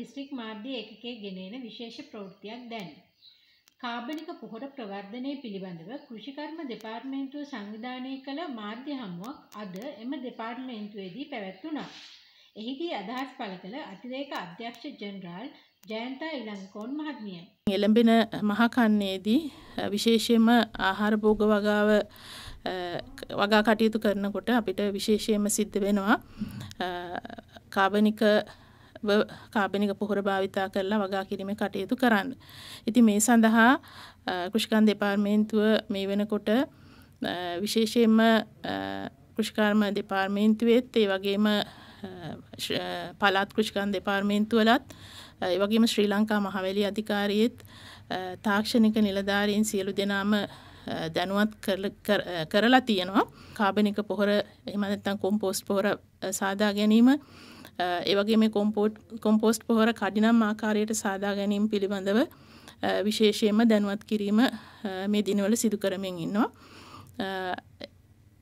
District මාධ්‍ය ඒකකයේ ගෙනෙන විශේෂ ප්‍රවෘත්තියක් දැන්. කාබනික පොහොර ප්‍රවර්ධනය පිළිබඳව කෘෂිකර්ම දෙපාර්තමේන්තුව සංවිධානය කළ මාධ්‍ය හමුවක් අද එම දෙපාර්තමේන්තුවේදී පැවැත්වුණා. එහිදී අදහස් පළ කළ අතිරේක අධ්‍යක්ෂ ජෙනරාල් ජයන්තා ඉලංකෝන් මහත්මිය. එළඹෙන මහකන්නේදී විශේෂයෙන්ම ආහාර භෝග වගාව වගා කටයුතු කරනකොට අපිට විශේෂයෙන්ම සිද්ධ වෙනවා කාබනික කාබනික පොහොර භාවිතා කරලා වගා කිරීමේ කටයුතු කරන්න. ඉතින් මේ සඳහා කෘෂිකන් දෙපාර්තමේන්තුව මේ වෙනකොට විශේෂයෙන්ම කෘෂිකර්ම දෙපාර්තමේන්තුවෙත් ඒ වගේම පළාත් කෘෂිකන් දෙපාර්තමේන්තුවලත් ඒ වගේම ශ්‍රී ලංකා මහවැලි අධිකාරියෙත් තාක්ෂණික නිලධාරීන් සියලු දෙනාම දැනුවත් කරලා තියෙනවා කාබනික පොහොර එහෙම නැත්නම් කොම්පෝස්ට් පොහොර සාදා ගැනීම ඒවගේ මේ කොම්පෝට් කොම්පෝස්ට් පොහොර කඩිනම් ආකාරයට සාදා ගැනීම පිළිබඳව විශේෂයෙන්ම දැනුවත් කිරීම මේ දිනවල සිදු කරමින් ඉන්නවා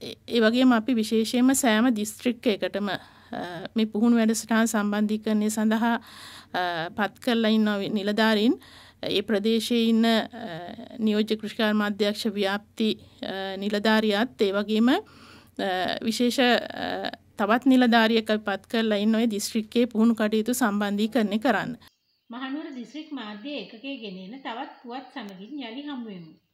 ඒ වගේම අපි විශේෂයෙන්ම සෑම දිස්ත්‍රික්කයකටම මේ පුහුණු වැඩසටහන් සම්බන්ධීකරණය සඳහා පත් කරලා ඉන්න නිලධාරීන් ඒ ප්‍රදේශයේ ඉන්න නියෝජ්‍ය කෘෂිකාර මාධ්‍යක්ෂ ව්‍යාප්ති නිලධාරියාත් ඒ වගේම විශේෂ තවත් නිලධාරියක පත් කරලා ඉන්න ඔය දිස්ත්‍රික්කයේ පුහුණු කටයුතු සම්බන්ධීකරණය කරන්න. මහනුවර දිස්ත්‍රික් මාධ්‍ය ඒකකයේ ගෙනෙන තවත් පුවත් සමගින් යළි හමුවෙමු.